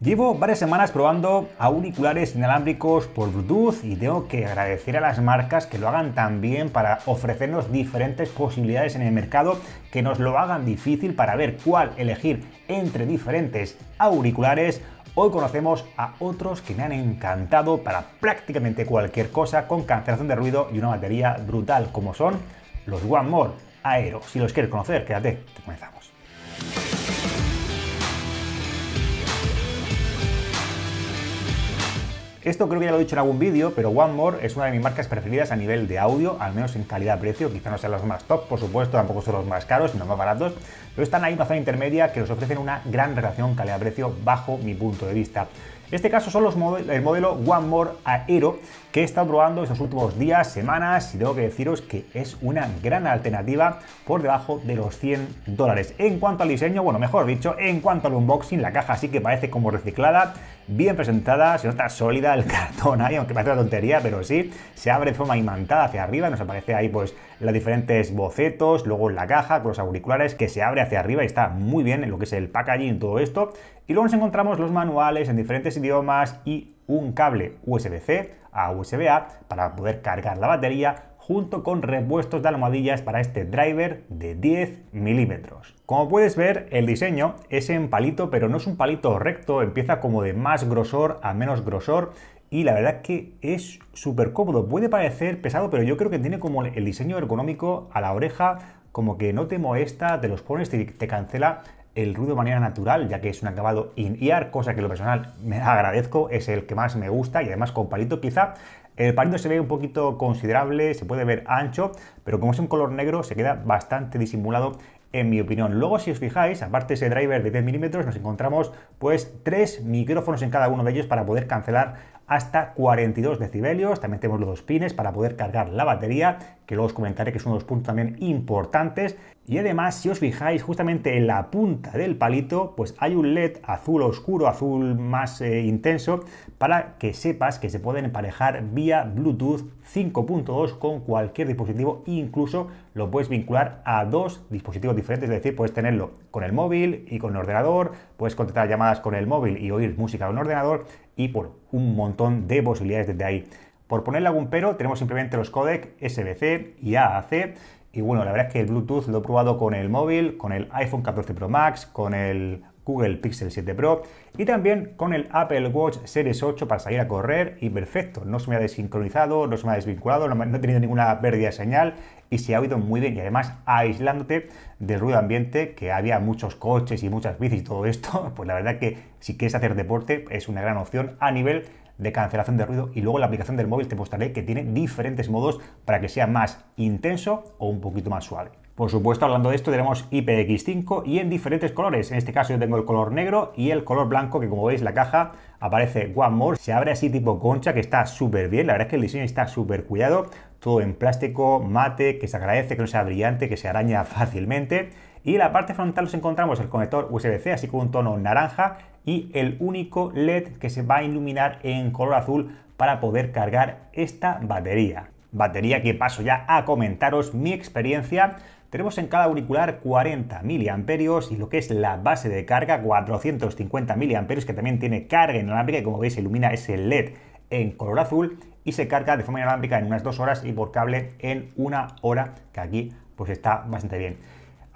Llevo varias semanas probando auriculares inalámbricos por Bluetooth y tengo que agradecer a las marcas que lo hagan tan bien para ofrecernos diferentes posibilidades en el mercado, que nos lo hagan difícil para ver cuál elegir entre diferentes auriculares. Hoy conocemos a otros que me han encantado para prácticamente cualquier cosa con cancelación de ruido y una batería brutal como son los One More Aero. Si los quieres conocer, quédate, comenzamos. Esto creo que ya lo he dicho en algún vídeo, pero One More es una de mis marcas preferidas a nivel de audio, al menos en calidad-precio, quizá no sean los más top, por supuesto, tampoco son los más caros, sino más baratos, pero están ahí en una zona intermedia que nos ofrecen una gran relación calidad-precio bajo mi punto de vista. En este caso son los el modelo One More Aero que he estado probando estos últimos días, semanas y tengo que deciros que es una gran alternativa por debajo de los 100 dólares. En cuanto al diseño, bueno, mejor dicho, en cuanto al unboxing, la caja sí que parece como reciclada, bien presentada, no está sólida el cartón ahí, aunque parece una tontería, pero sí, se abre de forma imantada hacia arriba, nos aparece ahí pues los diferentes bocetos, luego la caja con los auriculares que se abre hacia arriba y está muy bien en lo que es el packaging y todo esto. Y luego nos encontramos los manuales en diferentes idiomas y un cable USB-C a USB-A para poder cargar la batería, junto con repuestos de almohadillas para este driver de 10 milímetros. Como puedes ver, el diseño es en palito, pero no es un palito recto, empieza como de más grosor a menos grosor y la verdad que es súper cómodo. Puede parecer pesado, pero yo creo que tiene como el diseño ergonómico a la oreja, como que no te molesta, te los pones y te cancela el ruido de manera natural, ya que es un acabado in-ear, cosa que lo personal me agradezco, es el que más me gusta y además con palito quizá el palito se ve un poquito considerable, se puede ver ancho, pero como es un color negro se queda bastante disimulado en mi opinión. Luego, si os fijáis, aparte de ese driver de 10 milímetros, nos encontramos pues tres micrófonos en cada uno de ellos para poder cancelar hasta 42 decibelios. También tenemos los dos pines para poder cargar la batería, que luego os comentaré que son dos puntos también importantes. Y además, si os fijáis justamente en la punta del palito, pues hay un LED azul oscuro, azul más eh, intenso, para que sepas que se pueden emparejar vía Bluetooth 5.2 con cualquier dispositivo, incluso lo puedes vincular a dos dispositivos diferentes, es decir, puedes tenerlo con el móvil y con el ordenador, puedes contestar llamadas con el móvil y oír música con el ordenador, y por un montón de posibilidades desde ahí. Por ponerle algún pero, tenemos simplemente los codecs SBC y AAC. Y bueno, la verdad es que el Bluetooth lo he probado con el móvil, con el iPhone 14 Pro Max, con el Google Pixel 7 Pro y también con el Apple Watch Series 8 para salir a correr y perfecto, no se me ha desincronizado, no se me ha desvinculado, no, he tenido ninguna pérdida de señal y se ha oído muy bien y además aislándote del ruido ambiente que había muchos coches y muchas bicis y todo esto, pues la verdad que si quieres hacer deporte es una gran opción a nivel de cancelación de ruido y luego la aplicación del móvil te mostraré que tiene diferentes modos para que sea más intenso o un poquito más suave. Por supuesto, hablando de esto, tenemos IPX5 y en diferentes colores. En este caso yo tengo el color negro y el color blanco, que como veis la caja aparece One More. Se abre así tipo concha, que está súper bien. La verdad es que el diseño está súper cuidado. Todo en plástico, mate, que se agradece, que no sea brillante, que se araña fácilmente. Y en la parte frontal nos encontramos el conector USB-C, así con un tono naranja y el único LED que se va a iluminar en color azul para poder cargar esta batería batería que paso ya a comentaros mi experiencia tenemos en cada auricular 40 miliamperios y lo que es la base de carga 450 miliamperios que también tiene carga inalámbrica y como veis ilumina ese LED en color azul y se carga de forma inalámbrica en unas dos horas y por cable en una hora que aquí pues está bastante bien.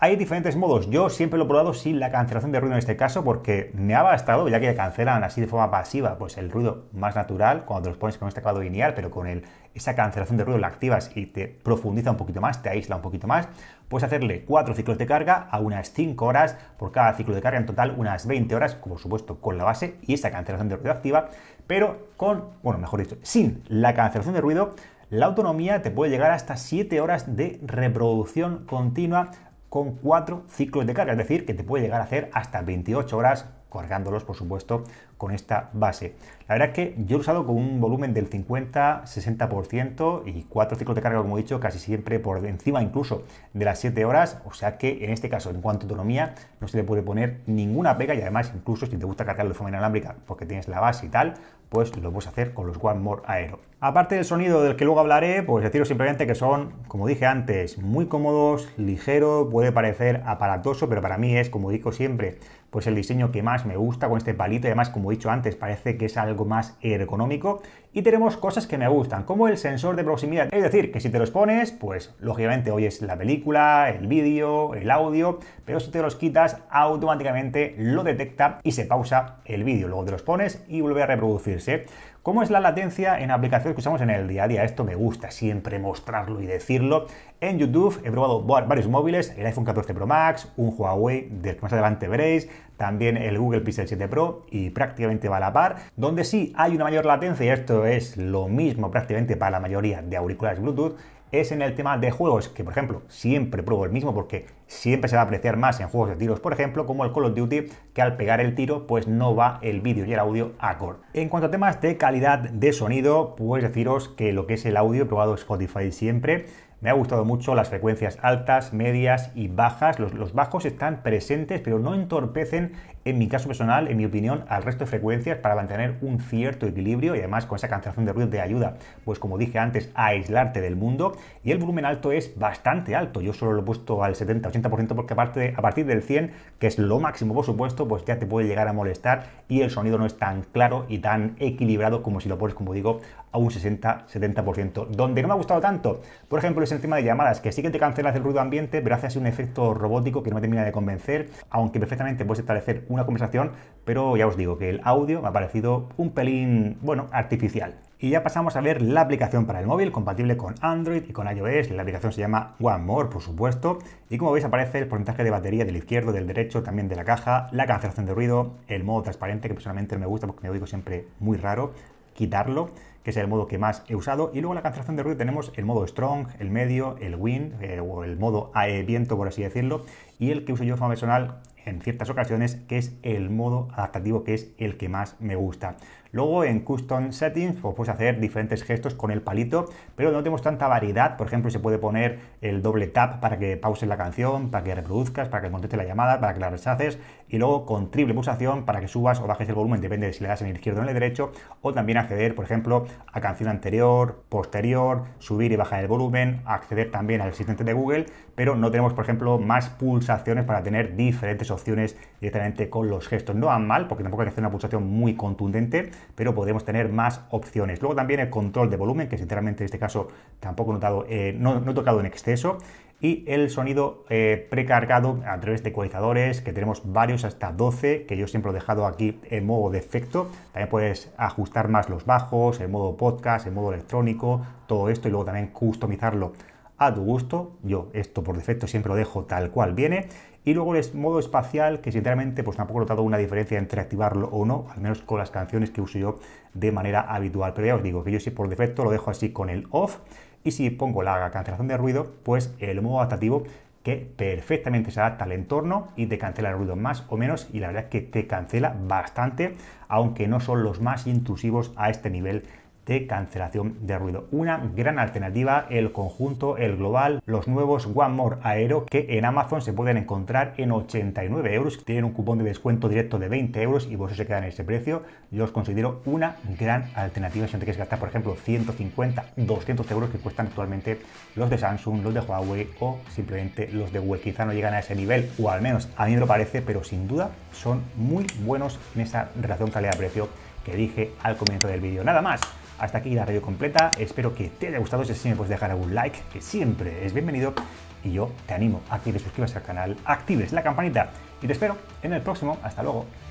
Hay diferentes modos. Yo siempre lo he probado sin la cancelación de ruido en este caso porque me ha bastado, ya que cancelan así de forma pasiva, pues el ruido más natural cuando los pones con este acabado lineal, pero con el, esa cancelación de ruido la activas y te profundiza un poquito más, te aísla un poquito más. Puedes hacerle cuatro ciclos de carga a unas 5 horas, por cada ciclo de carga en total unas 20 horas, por supuesto con la base y esa cancelación de ruido activa, pero con, bueno, mejor dicho, sin la cancelación de ruido la autonomía te puede llegar hasta 7 horas de reproducción continua con cuatro ciclos de carga, es decir, que te puede llegar a hacer hasta 28 horas cargándolos, por supuesto, con esta base. La verdad es que yo he usado con un volumen del 50-60% y cuatro ciclos de carga, como he dicho, casi siempre por encima incluso de las 7 horas, o sea que en este caso, en cuanto a autonomía, no se le puede poner ninguna pega y además incluso si te gusta cargarlo de forma inalámbrica porque tienes la base y tal, pues lo puedes hacer con los One More Aero. Aparte del sonido del que luego hablaré, pues deciros simplemente que son, como dije antes, muy cómodos, ligero, puede parecer aparatoso, pero para mí es, como digo siempre, pues el diseño que más me gusta con este palito. Y además, como he dicho antes, parece que es algo más ergonómico. Y tenemos cosas que me gustan, como el sensor de proximidad. Es decir, que si te los pones, pues lógicamente oyes la película, el vídeo, el audio, pero si te los quitas, automáticamente lo detecta y se pausa el vídeo. Luego te los pones y vuelve a reproducirse. ¿Cómo es la latencia en aplicaciones que usamos en el día a día? Esto me gusta siempre mostrarlo y decirlo. En YouTube he probado varios móviles, el iPhone 14 Pro Max, un Huawei del que más adelante veréis, también el Google Pixel 7 Pro y prácticamente va a la par. Donde sí hay una mayor latencia, y esto es lo mismo prácticamente para la mayoría de auriculares Bluetooth, es en el tema de juegos, que por ejemplo siempre pruebo el mismo porque siempre se va a apreciar más en juegos de tiros, por ejemplo, como el Call of Duty, que al pegar el tiro pues no va el vídeo y el audio a cor En cuanto a temas de calidad de sonido, pues deciros que lo que es el audio, he probado Spotify siempre me ha gustado mucho las frecuencias altas, medias y bajas. Los, bajos están presentes, pero no entorpecen, en mi caso personal, en mi opinión, al resto de frecuencias para mantener un cierto equilibrio y además con esa cancelación de ruido te ayuda, pues como dije antes, a aislarte del mundo. Y el volumen alto es bastante alto. Yo solo lo he puesto al 70-80% porque aparte a partir del 100, que es lo máximo por supuesto, pues ya te puede llegar a molestar y el sonido no es tan claro y tan equilibrado como si lo pones, como digo, a un 60-70%. Donde no me ha gustado tanto, por ejemplo, es encima tema de llamadas, que sí que te cancelas el ruido ambiente, pero hace así un efecto robótico que no me termina de convencer, aunque perfectamente puedes establecer una conversación, pero ya os digo que el audio me ha parecido un pelín, bueno, artificial. Y ya pasamos a ver la aplicación para el móvil, compatible con Android y con iOS. La aplicación se llama One More, por supuesto. Y como veis aparece el porcentaje de batería del izquierdo, del derecho, también de la caja, la cancelación de ruido, el modo transparente, que personalmente me gusta porque me oigo siempre muy raro, quitarlo que es el modo que más he usado. Y luego la cancelación de ruido tenemos el modo strong, el medio, el wind eh, o el modo ae viento, por así decirlo. Y el que uso yo de forma personal en ciertas ocasiones, que es el modo adaptativo, que es el que más me gusta. Luego en Custom Settings pues, puedes hacer diferentes gestos con el palito, pero no tenemos tanta variedad. Por ejemplo, se puede poner el doble tap para que pauses la canción, para que reproduzcas, para que conteste la llamada, para que la rechaces. Y luego con triple pulsación para que subas o bajes el volumen, depende de si le das en el izquierdo o en el derecho. O también acceder, por ejemplo, a canción anterior, posterior, subir y bajar el volumen, acceder también al asistente de Google, pero no tenemos, por ejemplo, más pulsaciones para tener diferentes opciones directamente con los gestos. No van mal, porque tampoco hay que hacer una pulsación muy contundente, pero podemos tener más opciones. Luego también el control de volumen, que sinceramente en este caso tampoco he notado, eh, no, he tocado en exceso y el sonido eh, precargado a través de ecualizadores, que tenemos varios hasta 12, que yo siempre he dejado aquí en modo defecto También puedes ajustar más los bajos, en modo podcast, en modo electrónico, todo esto y luego también customizarlo a tu gusto. Yo esto por defecto siempre lo dejo tal cual viene y luego el modo espacial, que sinceramente pues tampoco he notado una diferencia entre activarlo o no, al menos con las canciones que uso yo de manera habitual. Pero ya os digo que yo si por defecto lo dejo así con el off y si pongo la cancelación de ruido, pues el modo adaptativo que perfectamente se adapta al entorno y te cancela el ruido más o menos y la verdad es que te cancela bastante, aunque no son los más intrusivos a este nivel de cancelación de ruido. Una gran alternativa, el conjunto, el global, los nuevos One More Aero que en Amazon se pueden encontrar en 89 euros. Tienen un cupón de descuento directo de 20 euros y vosotros se quedan en ese precio. Yo os considero una gran alternativa si no te gastar, por ejemplo, 150, 200 euros que cuestan actualmente los de Samsung, los de Huawei o simplemente los de Google. Quizá no llegan a ese nivel, o al menos a mí me lo parece, pero sin duda son muy buenos en esa relación calidad-precio que dije al comienzo del vídeo. Nada más. Hasta aquí la radio completa, espero que te haya gustado, si así me puedes dejar algún like, que siempre es bienvenido, y yo te animo a que te suscribas al canal, actives la campanita, y te espero en el próximo, hasta luego.